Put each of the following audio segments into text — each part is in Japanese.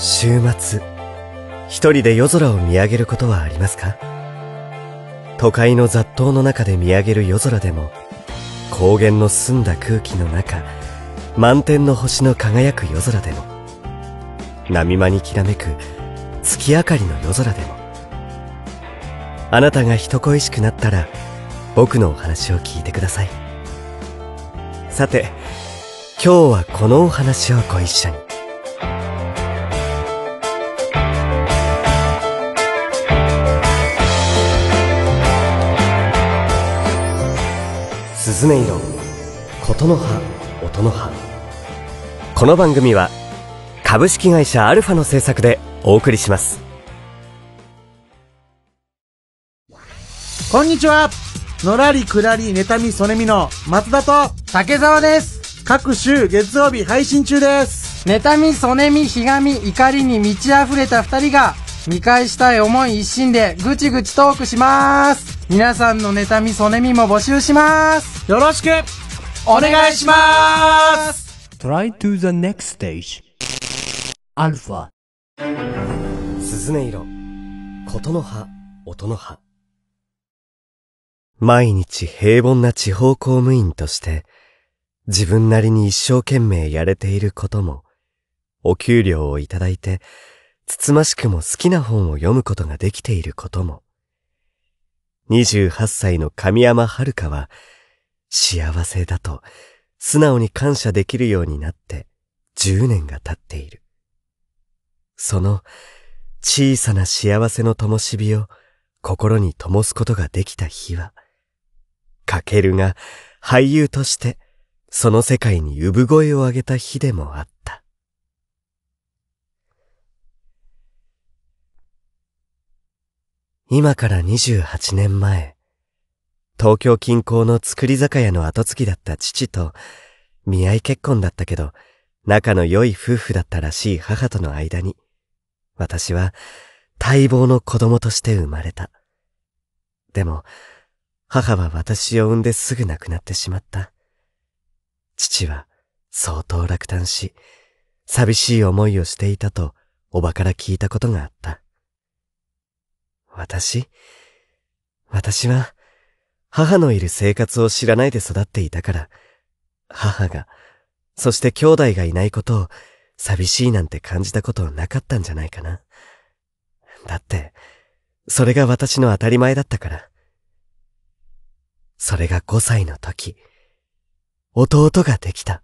週末、一人で夜空を見上げることはありますか都会の雑踏の中で見上げる夜空でも、高原の澄んだ空気の中、満天の星の輝く夜空でも、波間にきらめく月明かりの夜空でもあなたが人恋しくなったら僕のお話を聞いてくださいさて今日はこのお話をご一緒にスズメ色琴の葉音の葉この番組は株式会社アルファの制作でお送りしますこんにちはのらりくらり妬みそねみの松田と竹澤です各週月曜日配信中です妬みそねみひがみ怒りに満ち溢れた二人が見返したい思い一心でぐちぐちトークします皆さんの妬みそねみも募集しますよろしくお願いします Try to the next stage アルファ。鈴音色。ことの葉、音の葉。毎日平凡な地方公務員として、自分なりに一生懸命やれていることも、お給料をいただいて、つつましくも好きな本を読むことができていることも、28歳の神山遥は、幸せだと、素直に感謝できるようになって、10年が経っている。その小さな幸せの灯火を心に灯すことができた日は、かけるが俳優としてその世界に産声を上げた日でもあった。今から28年前、東京近郊の造り酒屋の後継ぎだった父と、見合い結婚だったけど、仲の良い夫婦だったらしい母との間に、私は待望の子供として生まれた。でも、母は私を産んですぐ亡くなってしまった。父は相当落胆し、寂しい思いをしていたと、おばから聞いたことがあった。私私は、母のいる生活を知らないで育っていたから、母が、そして兄弟がいないことを寂しいなんて感じたことなかったんじゃないかな。だって、それが私の当たり前だったから。それが5歳の時、弟ができた。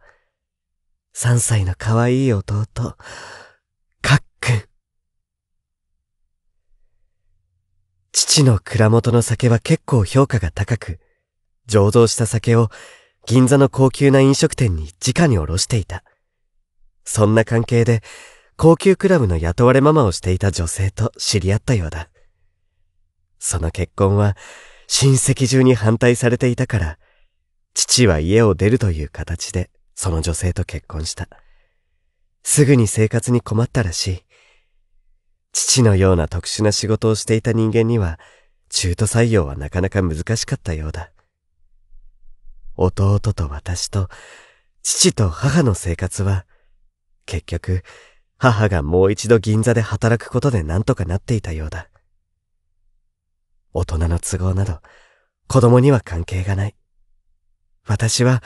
3歳の可愛い弟、かっくん。父の蔵元の酒は結構評価が高く、醸造した酒を銀座の高級な飲食店に直におろしていた。そんな関係で、高級クラブの雇われママをしていた女性と知り合ったようだ。その結婚は親戚中に反対されていたから、父は家を出るという形でその女性と結婚した。すぐに生活に困ったらしい。父のような特殊な仕事をしていた人間には、中途採用はなかなか難しかったようだ。弟と私と、父と母の生活は、結局、母がもう一度銀座で働くことで何とかなっていたようだ。大人の都合など、子供には関係がない。私は、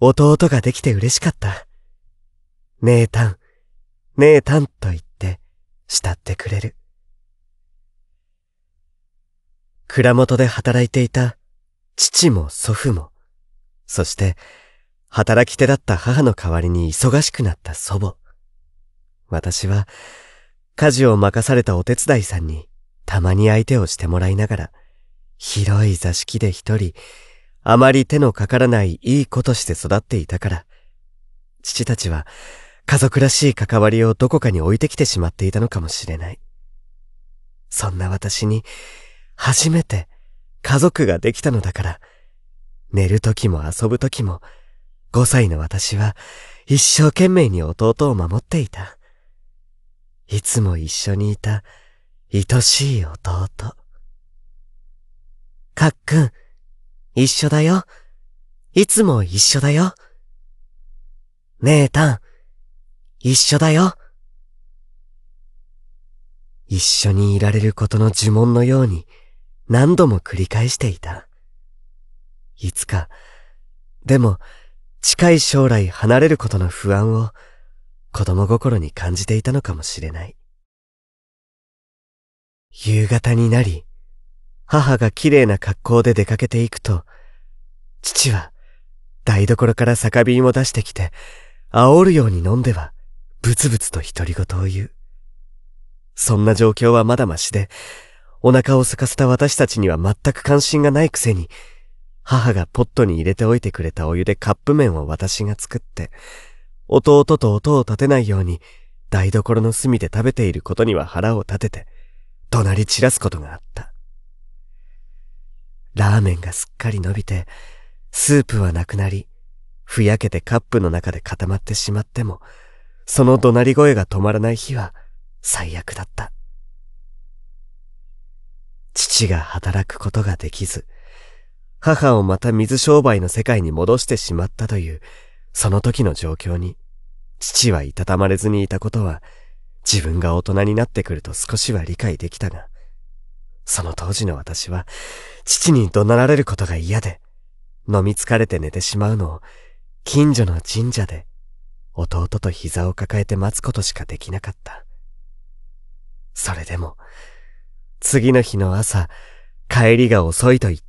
弟ができて嬉しかった。姉たん、姉たんと言って、慕ってくれる。蔵元で働いていた、父も祖父も、そして、働き手だった母の代わりに忙しくなった祖母。私は、家事を任されたお手伝いさんに、たまに相手をしてもらいながら、広い座敷で一人、あまり手のかからないいい子として育っていたから、父たちは、家族らしい関わりをどこかに置いてきてしまっていたのかもしれない。そんな私に、初めて家族ができたのだから、寝る時も遊ぶ時も5歳の私は一生懸命に弟を守っていた。いつも一緒にいた愛しい弟。かっくん、一緒だよ。いつも一緒だよ。姉えたん、一緒だよ。一緒にいられることの呪文のように何度も繰り返していた。いつか、でも、近い将来離れることの不安を子供心に感じていたのかもしれない。夕方になり、母が綺麗な格好で出かけていくと、父は台所から酒瓶を出してきて、煽るように飲んでは、ブツブツと独り言を言う。そんな状況はまだましで、お腹を空かせた私たちには全く関心がないくせに、母がポットに入れておいてくれたお湯でカップ麺を私が作って、弟と音を立てないように台所の隅で食べていることには腹を立てて、怒鳴り散らすことがあった。ラーメンがすっかり伸びて、スープはなくなり、ふやけてカップの中で固まってしまっても、その怒鳴り声が止まらない日は最悪だった。父が働くことができず、母をまた水商売の世界に戻してしまったという、その時の状況に、父はいたたまれずにいたことは、自分が大人になってくると少しは理解できたが、その当時の私は、父に怒鳴られることが嫌で、飲み疲れて寝てしまうのを、近所の神社で、弟と膝を抱えて待つことしかできなかった。それでも、次の日の朝、帰りが遅いと言っ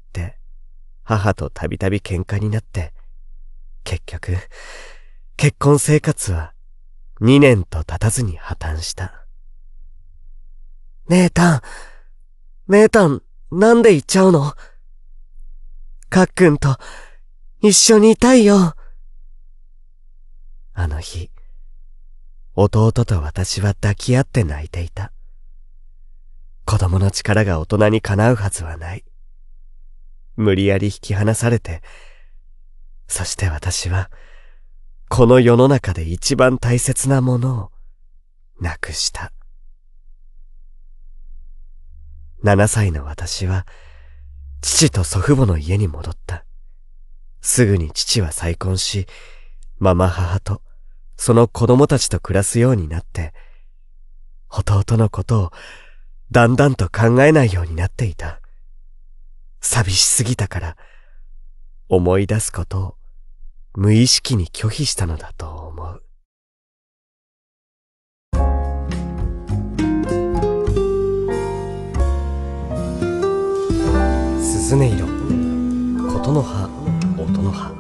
母とたびたび喧嘩になって、結局、結婚生活は2年と経たずに破綻した。姉たん、姉たん、なんで行っちゃうのかっくんと一緒にいたいよ。あの日、弟と私は抱き合って泣いていた。子供の力が大人にかなうはずはない。無理やり引き離されて、そして私は、この世の中で一番大切なものを、なくした。7歳の私は、父と祖父母の家に戻った。すぐに父は再婚し、ママ母と、その子供たちと暮らすようになって、弟のことを、だんだんと考えないようになっていた。寂しすぎたから、思い出すことを無意識に拒否したのだと思う。鈴音色、琴の葉、音の葉。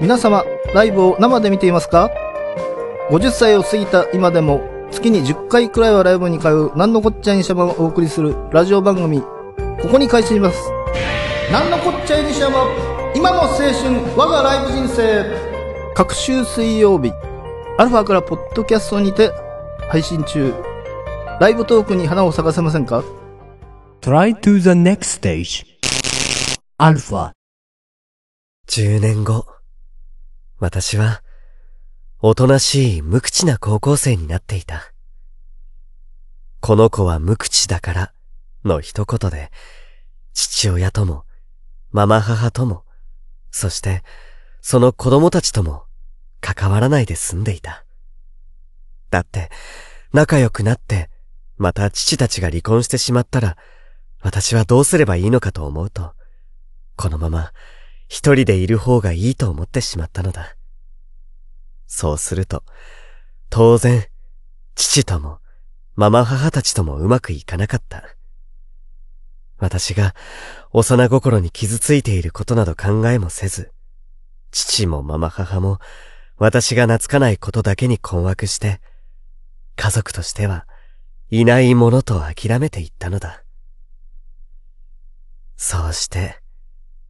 皆様、ライブを生で見ていますか ?50 歳を過ぎた今でも月に10回くらいはライブに通う、なんのこっちゃいにしゃばをお送りするラジオ番組、ここに開始します。なんのこっちゃいにしゃば、今の青春、我がライブ人生。各週水曜日、アルファからポッドキャストにて配信中。ライブトークに花を咲かせませんか ?Try to the next stage. アルファ。10年後、私は、おとなしい無口な高校生になっていた。この子は無口だからの一言で、父親とも、ママ母とも、そしてその子供たちとも関わらないで済んでいた。だって、仲良くなって、また父たちが離婚してしまったら、私はどうすればいいのかと思うと、このまま一人でいる方がいいと思ってしまったのだ。そうすると、当然、父とも、ママ母たちともうまくいかなかった。私が幼心に傷ついていることなど考えもせず、父もママ母も私が懐かないことだけに困惑して、家族としてはいないものと諦めていったのだ。そうして、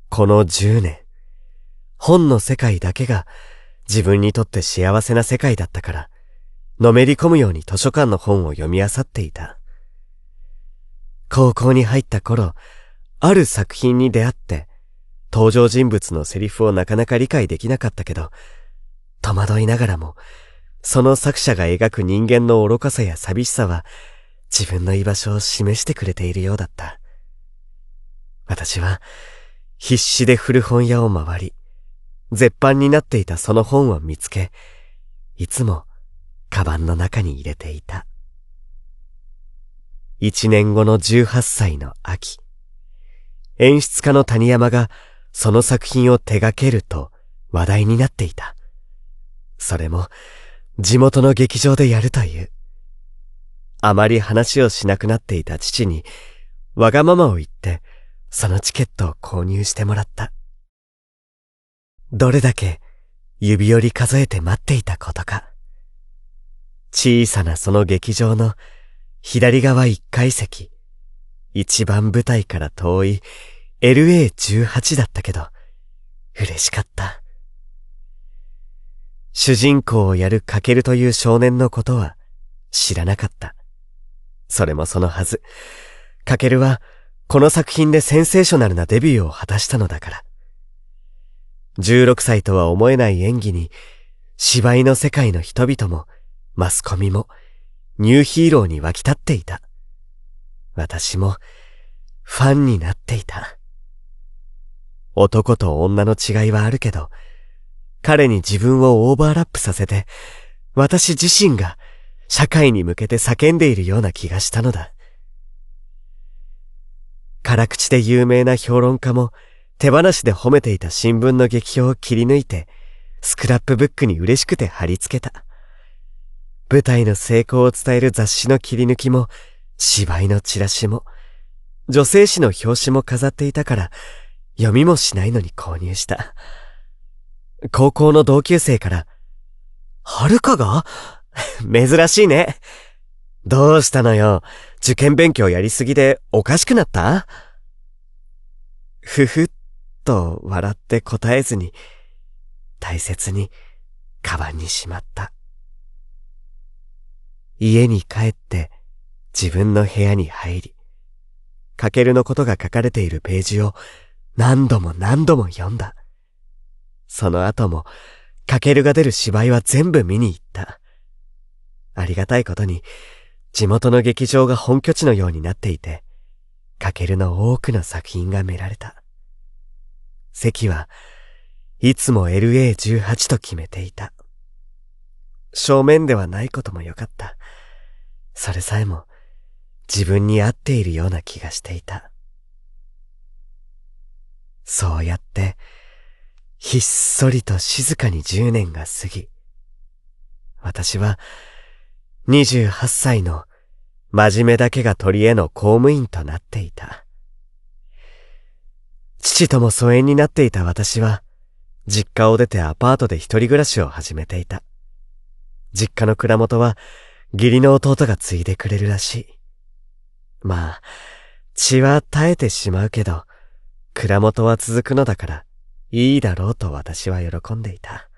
この十年、本の世界だけが自分にとって幸せな世界だったから、のめり込むように図書館の本を読み漁っていた。高校に入った頃、ある作品に出会って、登場人物のセリフをなかなか理解できなかったけど、戸惑いながらも、その作者が描く人間の愚かさや寂しさは、自分の居場所を示してくれているようだった。私は、必死で古本屋を回り、絶版になっていたその本を見つけ、いつも、カバンの中に入れていた。一年後の18歳の秋、演出家の谷山がその作品を手掛けると話題になっていた。それも地元の劇場でやるという。あまり話をしなくなっていた父に、わがままを言って、そのチケットを購入してもらった。どれだけ指折り数えて待っていたことか。小さなその劇場の左側一階席、一番舞台から遠い LA18 だったけど、嬉しかった。主人公をやるかけるという少年のことは知らなかった。それもそのはず。かけるはこの作品でセンセーショナルなデビューを果たしたのだから。16歳とは思えない演技に、芝居の世界の人々も、マスコミも、ニューヒーローに沸き立っていた。私も、ファンになっていた。男と女の違いはあるけど、彼に自分をオーバーラップさせて、私自身が社会に向けて叫んでいるような気がしたのだ。辛口で有名な評論家も、手放しで褒めていた新聞の劇表を切り抜いて、スクラップブックに嬉しくて貼り付けた。舞台の成功を伝える雑誌の切り抜きも、芝居のチラシも、女性誌の表紙も飾っていたから、読みもしないのに購入した。高校の同級生から、はるかが 珍しいね。どうしたのよ。受験勉強やりすぎでおかしくなったふふっと笑って答えずに、大切にカバンにしまった。家に帰って自分の部屋に入り、かけるのことが書かれているページを何度も何度も読んだ。その後も、かけるが出る芝居は全部見に行った。ありがたいことに、地元の劇場が本拠地のようになっていて、かけるの多くの作品が見られた。席はいつも LA18 と決めていた。正面ではないこともよかった。それさえも自分に合っているような気がしていた。そうやって、ひっそりと静かに10年が過ぎ、私は28歳の真面目だけが鳥への公務員となっていた。父とも疎遠になっていた私は、実家を出てアパートで一人暮らしを始めていた。実家の蔵元は、義理の弟が継いでくれるらしい。まあ、血は耐えてしまうけど、蔵元は続くのだから、いいだろうと私は喜んでいた。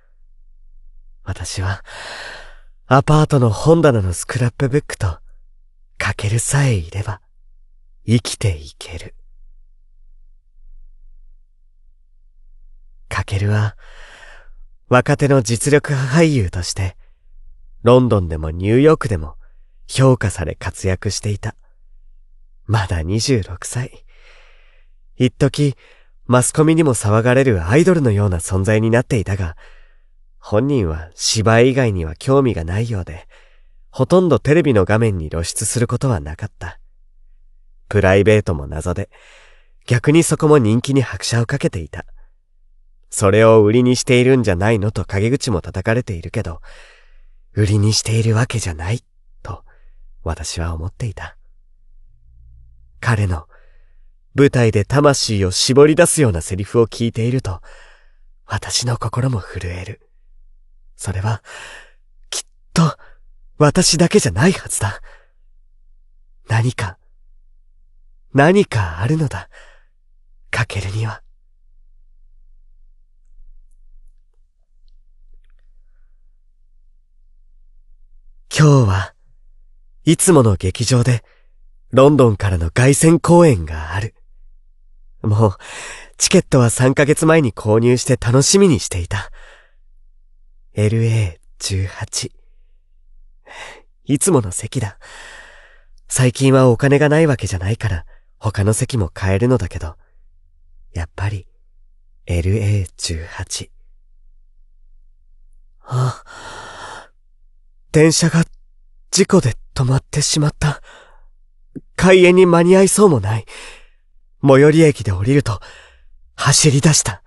私は、アパートの本棚のスクラップブックと、かけるさえいれば、生きていける。かけるは、若手の実力派俳優として、ロンドンでもニューヨークでも評価され活躍していた。まだ26歳。一時、マスコミにも騒がれるアイドルのような存在になっていたが、本人は芝居以外には興味がないようで、ほとんどテレビの画面に露出することはなかった。プライベートも謎で、逆にそこも人気に拍車をかけていた。それを売りにしているんじゃないのと陰口も叩かれているけど、売りにしているわけじゃない、と私は思っていた。彼の舞台で魂を絞り出すようなセリフを聞いていると、私の心も震える。それは、きっと、私だけじゃないはずだ。何か、何かあるのだ。かけるには。今日はいつもの劇場でロンドンからの凱旋公演がある。もうチケットは3ヶ月前に購入して楽しみにしていた。LA18。いつもの席だ。最近はお金がないわけじゃないから他の席も買えるのだけど、やっぱり LA18。あ、電車が事故で止まってしまった。開園に間に合いそうもない。最寄り駅で降りると、走り出した。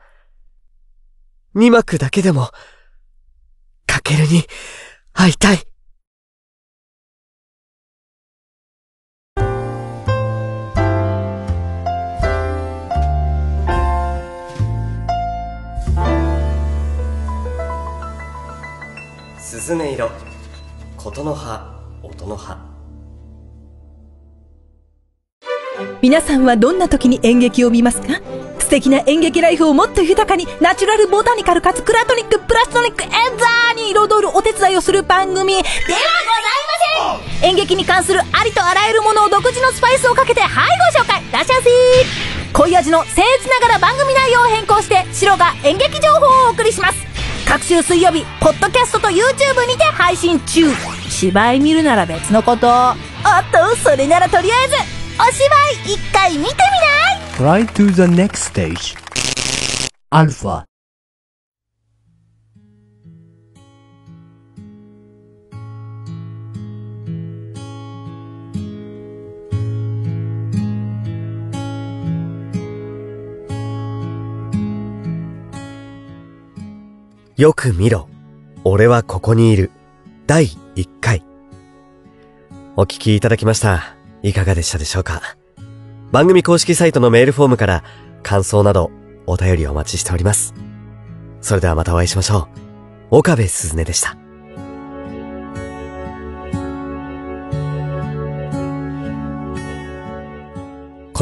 二幕だけでも、かけるに会いたい。スズメ色ことの葉音の葉皆さんはどんな時に演劇を見ますか素敵な演劇ライフをもっと豊かにナチュラルボタニカルかつクラトニックプラストニックエンザーに彩るお手伝いをする番組ではございません演劇に関するありとあらゆるものを独自のスパイスをかけてはいご紹介ラシャすい濃い味の僭越ながら番組内容を変更して白が演劇情報をお送りします各週水曜日、ポッドキャストと YouTube にて配信中芝居見るなら別のことおっと、それならとりあえず、お芝居一回見てみない ?Try to the next stage. アルファよく見ろ。俺はここにいる。第1回。お聞きいただきました。いかがでしたでしょうか番組公式サイトのメールフォームから感想などお便りお待ちしております。それではまたお会いしましょう。岡部鈴音でした。こ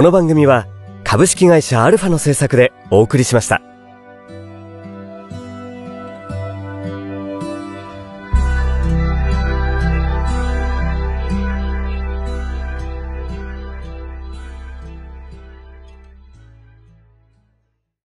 の番組は株式会社アルファの制作でお送りしました。